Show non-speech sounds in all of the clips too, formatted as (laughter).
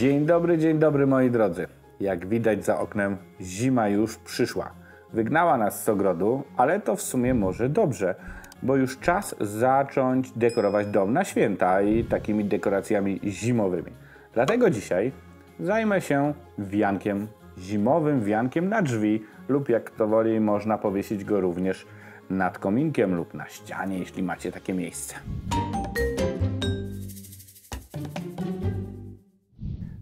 Dzień dobry, dzień dobry moi drodzy. Jak widać za oknem zima już przyszła. Wygnała nas z ogrodu, ale to w sumie może dobrze, bo już czas zacząć dekorować dom na święta i takimi dekoracjami zimowymi. Dlatego dzisiaj zajmę się wiankiem, zimowym wiankiem na drzwi lub jak to woli można powiesić go również nad kominkiem lub na ścianie, jeśli macie takie miejsce.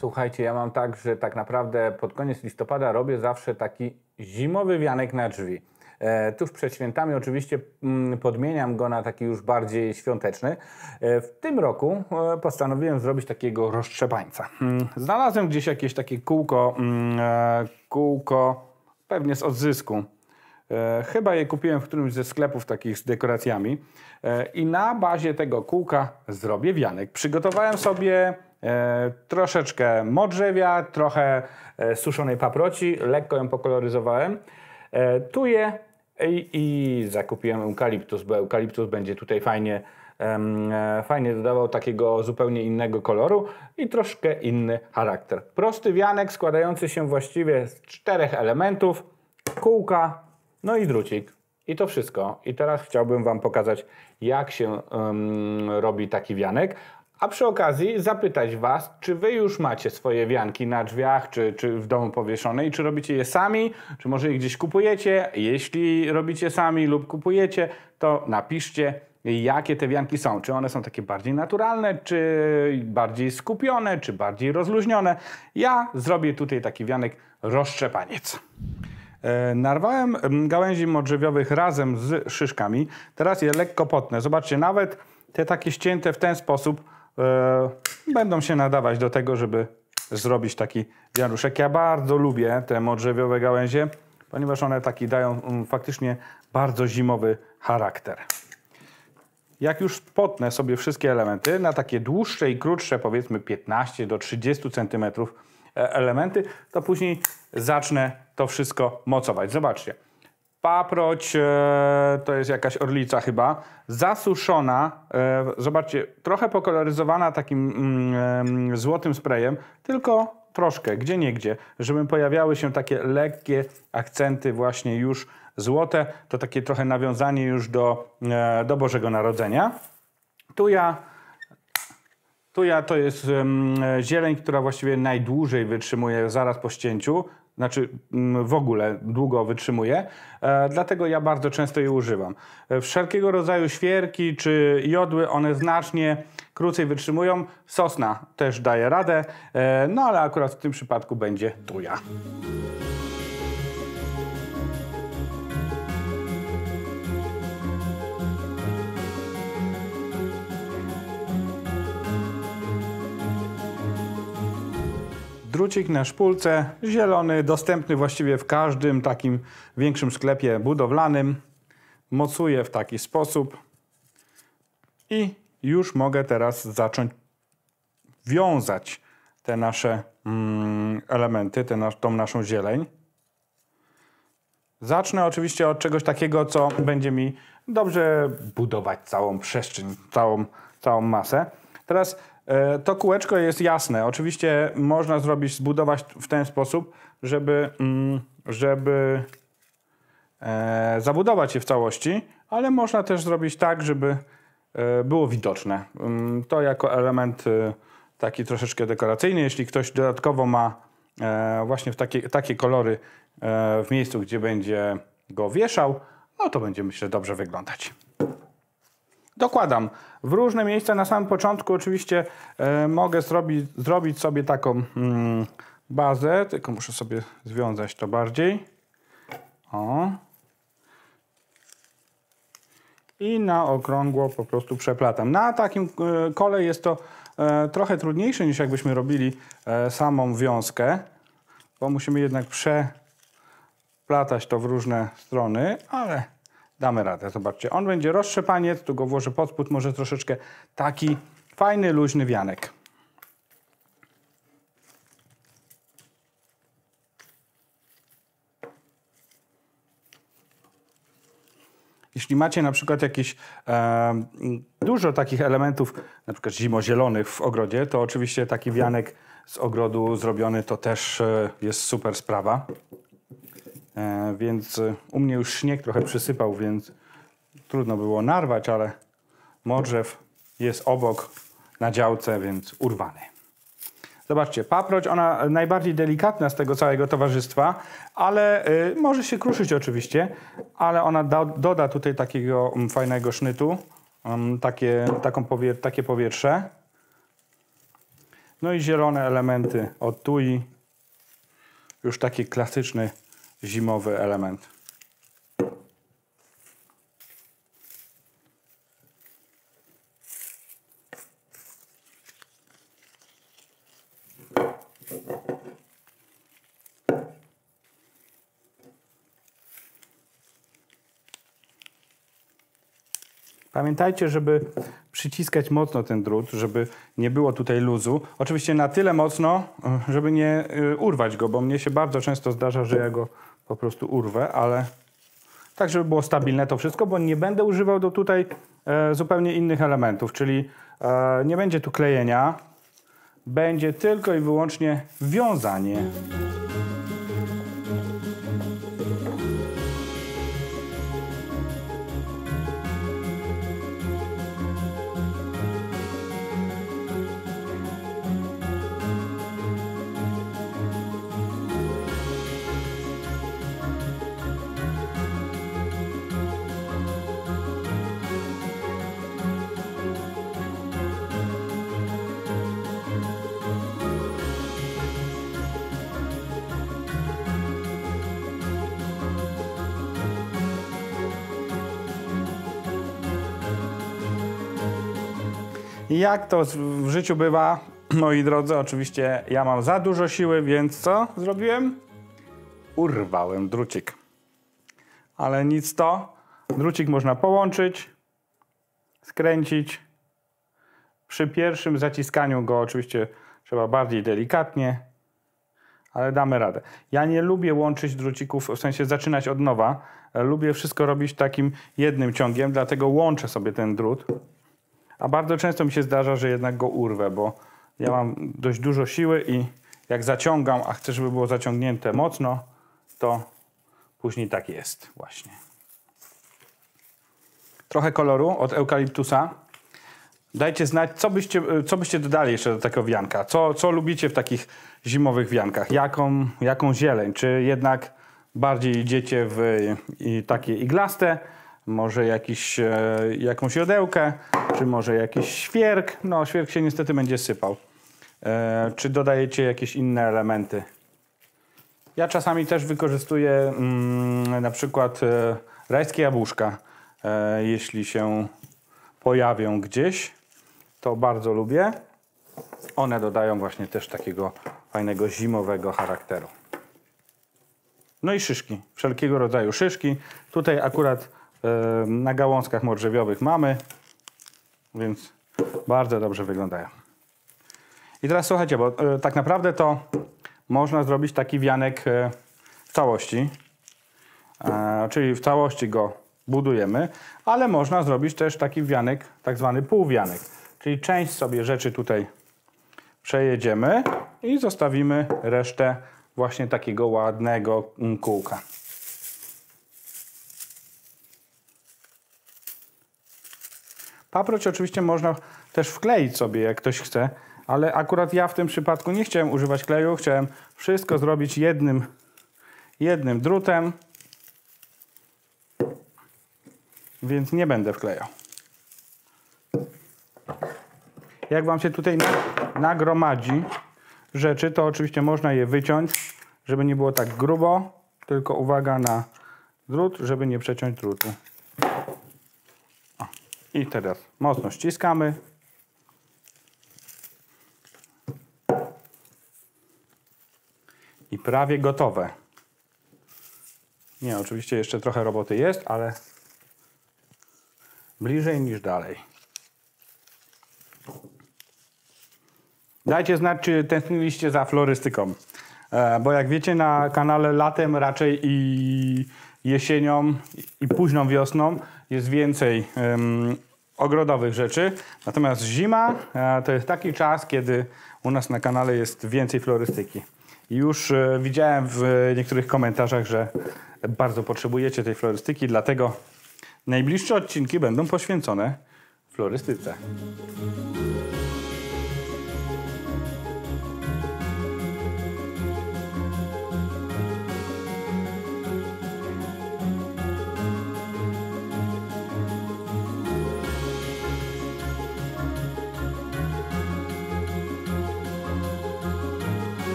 Słuchajcie, ja mam tak, że tak naprawdę pod koniec listopada robię zawsze taki zimowy wianek na drzwi. E, tuż przed świętami oczywiście mm, podmieniam go na taki już bardziej świąteczny. E, w tym roku e, postanowiłem zrobić takiego roztrzebańca. Mm, znalazłem gdzieś jakieś takie kółko, mm, kółko pewnie z odzysku. Chyba je kupiłem w którymś ze sklepów takich z dekoracjami. I na bazie tego kółka zrobię wianek. Przygotowałem sobie E, troszeczkę modrzewia, trochę e, suszonej paproci, lekko ją pokoloryzowałem. E, tuję i, i zakupiłem eukaliptus, bo eukaliptus będzie tutaj fajnie, fajnie dodawał takiego zupełnie innego koloru i troszkę inny charakter. Prosty wianek składający się właściwie z czterech elementów, kółka, no i drucik. I to wszystko. I teraz chciałbym Wam pokazać, jak się um, robi taki wianek, a przy okazji zapytać Was, czy Wy już macie swoje wianki na drzwiach, czy, czy w domu powieszone, i czy robicie je sami, czy może je gdzieś kupujecie. Jeśli robicie sami lub kupujecie, to napiszcie, jakie te wianki są. Czy one są takie bardziej naturalne, czy bardziej skupione, czy bardziej rozluźnione. Ja zrobię tutaj taki wianek rozszczepaniec. E, narwałem mm, gałęzi modrzewiowych razem z szyszkami. Teraz je lekko potnę. Zobaczcie, nawet te takie ścięte w ten sposób E, będą się nadawać do tego, żeby zrobić taki wianuszek. Ja bardzo lubię te modrzewiowe gałęzie, ponieważ one taki dają mm, faktycznie bardzo zimowy charakter. Jak już spotnę sobie wszystkie elementy na takie dłuższe i krótsze, powiedzmy 15 do 30 cm e, elementy, to później zacznę to wszystko mocować. Zobaczcie. Paproć e, to jest jakaś orlica chyba, zasuszona, e, zobaczcie, trochę pokoloryzowana takim mm, e, mm, złotym sprayem, tylko troszkę, gdzie gdzie, żeby pojawiały się takie lekkie akcenty właśnie już złote, to takie trochę nawiązanie już do, do Bożego Narodzenia. Tu ja Tuja to jest zieleń, która właściwie najdłużej wytrzymuje zaraz po ścięciu znaczy mm, w ogóle długo wytrzymuje, dlatego ja bardzo często je używam. E, wszelkiego rodzaju świerki czy jodły, one znacznie krócej wytrzymują. Sosna też daje radę, e, no ale akurat w tym przypadku będzie tuja. drucik na szpulce, zielony, dostępny właściwie w każdym takim większym sklepie budowlanym. Mocuję w taki sposób i już mogę teraz zacząć wiązać te nasze mm, elementy, te tą naszą zieleń. Zacznę oczywiście od czegoś takiego, co będzie mi dobrze budować całą przestrzeń, całą, całą masę. Teraz E, to kółeczko jest jasne. Oczywiście można zrobić, zbudować w ten sposób, żeby, mm, żeby e, zabudować je w całości, ale można też zrobić tak, żeby e, było widoczne. Mm, to jako element taki troszeczkę dekoracyjny. Jeśli ktoś dodatkowo ma właśnie w takie, takie kolory w miejscu, gdzie będzie go wieszał, no to będzie myślę dobrze wyglądać dokładam w różne miejsca. Na samym początku oczywiście y, mogę zrobić, zrobić sobie taką y, bazę, tylko muszę sobie związać to bardziej. O. I na okrągło po prostu przeplatam. Na takim y, e, kole jest to e, trochę trudniejsze niż jakbyśmy robili samą wiązkę, bo musimy jednak przeplatać to w różne strony, ale damy radę. Zobaczcie, on będzie rozszczepaniec, tu go włożę pod spód, może troszeczkę taki fajny, luźny wianek. Jeśli macie na przykład jakieś e, dużo takich elementów, na przykład zimozielonych w ogrodzie, to oczywiście taki wianek z ogrodu zrobiony to też e, jest super sprawa. E, więc e, u mnie już śnieg trochę przysypał, więc trudno było narwać, ale modrzew jest obok na działce, więc urwany. Zobaczcie, paproć, ona najbardziej delikatna z tego całego towarzystwa, ale y, może się kruszyć oczywiście, ale ona do, doda tutaj takiego um, fajnego sznytu, um, takie, taką takie powietrze. No i zielone elementy od tui. Już taki klasyczny zimowy element. Pamiętajcie, żeby przyciskać mocno ten drut, żeby nie było tutaj luzu. Oczywiście na tyle mocno, żeby nie y, urwać go, bo mnie się bardzo często zdarza, że ja go po prostu urwę, ale tak, żeby było stabilne to wszystko, bo nie będę używał do tutaj e, zupełnie innych elementów, czyli e, nie będzie tu klejenia, będzie tylko i wyłącznie wiązanie. Jak to w życiu bywa, (clears throat) moi drodzy, oczywiście ja mam za dużo siły, więc co zrobiłem? Urwałem drucik. Ale nic to. Drucik można połączyć, skręcić. Przy pierwszym zaciskaniu go oczywiście trzeba bardziej delikatnie, ale damy radę. Ja nie lubię łączyć drucików, w sensie zaczynać od nowa. E, lubię wszystko robić takim jednym ciągiem, dlatego łączę sobie ten drut. A bardzo często mi się zdarza, że jednak go urwę, bo ja mam dość dużo siły i jak zaciągam, a chcę, żeby było zaciągnięte mocno, to później tak jest właśnie. Trochę koloru od eukaliptusa. Dajcie znać, co byście, co byście dodali jeszcze do takiego wianka. Co, co lubicie w takich zimowych wiankach? Jaką, jaką zieleń? Czy jednak bardziej idziecie w takie iglaste, może jakiś, e, jakąś jodełkę, czy może jakiś świerk. No, świerk się niestety będzie sypał. E, czy dodajecie jakieś inne elementy? Ja czasami też wykorzystuję mm, na przykład e, rajskie jabłuszka, e, jeśli się pojawią gdzieś. To bardzo lubię. One dodają właśnie też takiego fajnego zimowego charakteru. No i szyszki, wszelkiego rodzaju szyszki. Tutaj akurat na gałązkach mordrzewiowych mamy, więc bardzo dobrze wyglądają. I teraz słuchajcie, bo e, tak naprawdę to można zrobić taki wianek e, w całości, e, czyli w całości go budujemy, ale można zrobić też taki wianek, tak zwany półwianek, czyli część sobie rzeczy tutaj przejedziemy i zostawimy resztę właśnie takiego ładnego mm, kółka. Paproć oczywiście można też wkleić sobie, jak ktoś chce, ale akurat ja w tym przypadku nie chciałem używać kleju, chciałem wszystko zrobić jednym, jednym drutem, więc nie będę wklejał. Jak Wam się tutaj nagromadzi rzeczy, to oczywiście można je wyciąć, żeby nie było tak grubo, tylko uwaga na drut, żeby nie przeciąć drutu. I teraz mocno ściskamy. I prawie gotowe. Nie, oczywiście jeszcze trochę roboty jest, ale bliżej niż dalej. Dajcie znać, czy tęskniliście za florystyką. E, bo jak wiecie, na kanale latem raczej i jesienią i późną wiosną jest więcej ogrodowych rzeczy. Natomiast zima e, to jest taki czas, kiedy u nas na kanale jest więcej florystyki. już e, widziałem w e, niektórych komentarzach, że bardzo potrzebujecie tej florystyki, dlatego najbliższe odcinki będą poświęcone florystyce.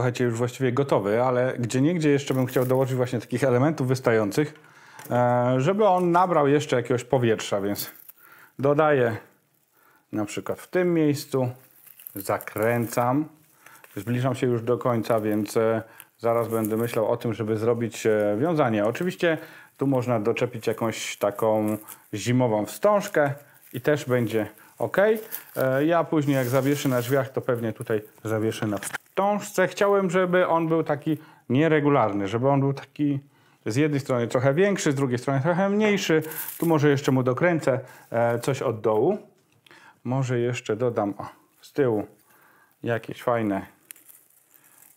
słuchajcie, już właściwie gotowy, ale gdzie niegdzie jeszcze bym chciał dołożyć właśnie takich elementów wystających, e, żeby on nabrał jeszcze jakiegoś powietrza, więc dodaję na przykład w tym miejscu, zakręcam, zbliżam się już do końca, więc e, zaraz będę myślał o tym, żeby zrobić e, wiązanie. Oczywiście tu można doczepić jakąś taką zimową wstążkę i też będzie ok. Ja później jak zawieszę na drzwiach, to pewnie tutaj zawieszę na tążce chciałem, żeby on był taki nieregularny, żeby on był taki z jednej strony trochę większy, z drugiej strony trochę mniejszy. Tu może jeszcze mu dokręcę e, coś od dołu. Może jeszcze dodam o, z tyłu jakieś fajne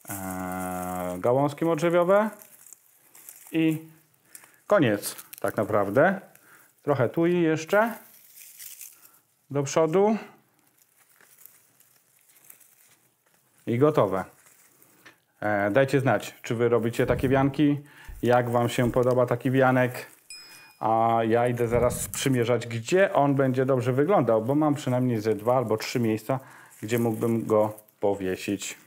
e, gałązki modrzewiowe i koniec tak naprawdę. Trochę tu i jeszcze do przodu. i gotowe. E, dajcie znać, czy Wy robicie takie wianki, jak Wam się podoba taki wianek, a ja idę zaraz sprzymierzać, gdzie on będzie dobrze wyglądał, bo mam przynajmniej ze dwa albo trzy miejsca, gdzie mógłbym go powiesić.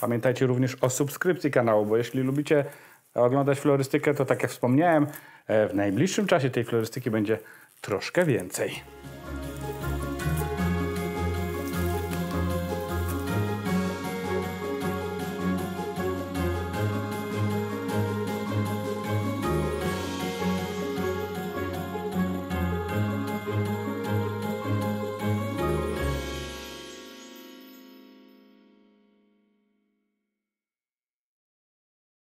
Pamiętajcie również o subskrypcji kanału, bo jeśli lubicie oglądać florystykę, to tak jak wspomniałem, e, w najbliższym czasie tej florystyki będzie troszkę więcej.